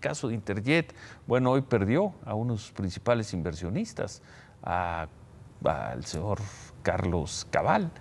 caso de Interjet, bueno, hoy perdió a unos principales inversionistas, al señor Carlos Cabal.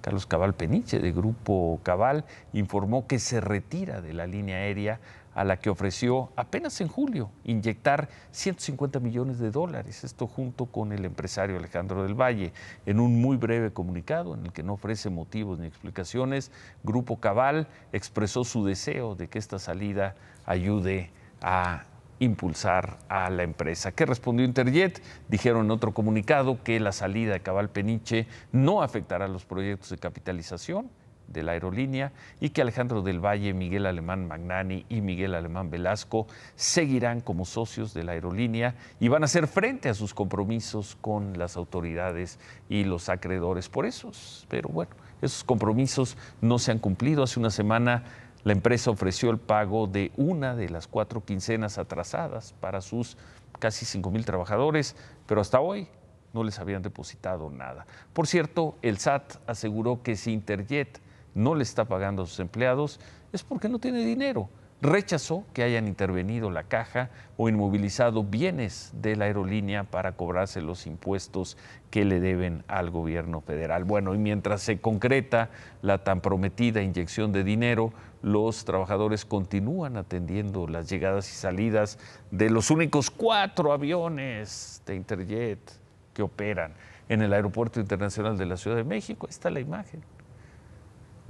Carlos Cabal Peniche, de Grupo Cabal, informó que se retira de la línea aérea a la que ofreció apenas en julio inyectar 150 millones de dólares, esto junto con el empresario Alejandro del Valle. En un muy breve comunicado en el que no ofrece motivos ni explicaciones, Grupo Cabal expresó su deseo de que esta salida ayude a impulsar a la empresa. ¿Qué respondió Interjet? Dijeron en otro comunicado que la salida de Cabal Peniche no afectará los proyectos de capitalización de la aerolínea y que Alejandro del Valle, Miguel Alemán Magnani y Miguel Alemán Velasco seguirán como socios de la aerolínea y van a hacer frente a sus compromisos con las autoridades y los acreedores por esos. Pero bueno, esos compromisos no se han cumplido. Hace una semana la empresa ofreció el pago de una de las cuatro quincenas atrasadas para sus casi 5 mil trabajadores, pero hasta hoy no les habían depositado nada. Por cierto, el SAT aseguró que si Interjet no le está pagando a sus empleados es porque no tiene dinero rechazó que hayan intervenido la caja o inmovilizado bienes de la aerolínea para cobrarse los impuestos que le deben al gobierno federal. Bueno, y mientras se concreta la tan prometida inyección de dinero, los trabajadores continúan atendiendo las llegadas y salidas de los únicos cuatro aviones de Interjet que operan en el Aeropuerto Internacional de la Ciudad de México. Esta está la imagen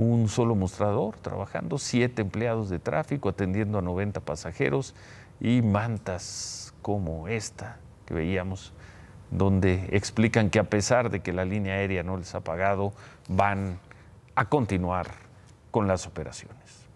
un solo mostrador trabajando, siete empleados de tráfico atendiendo a 90 pasajeros y mantas como esta que veíamos, donde explican que a pesar de que la línea aérea no les ha pagado, van a continuar con las operaciones.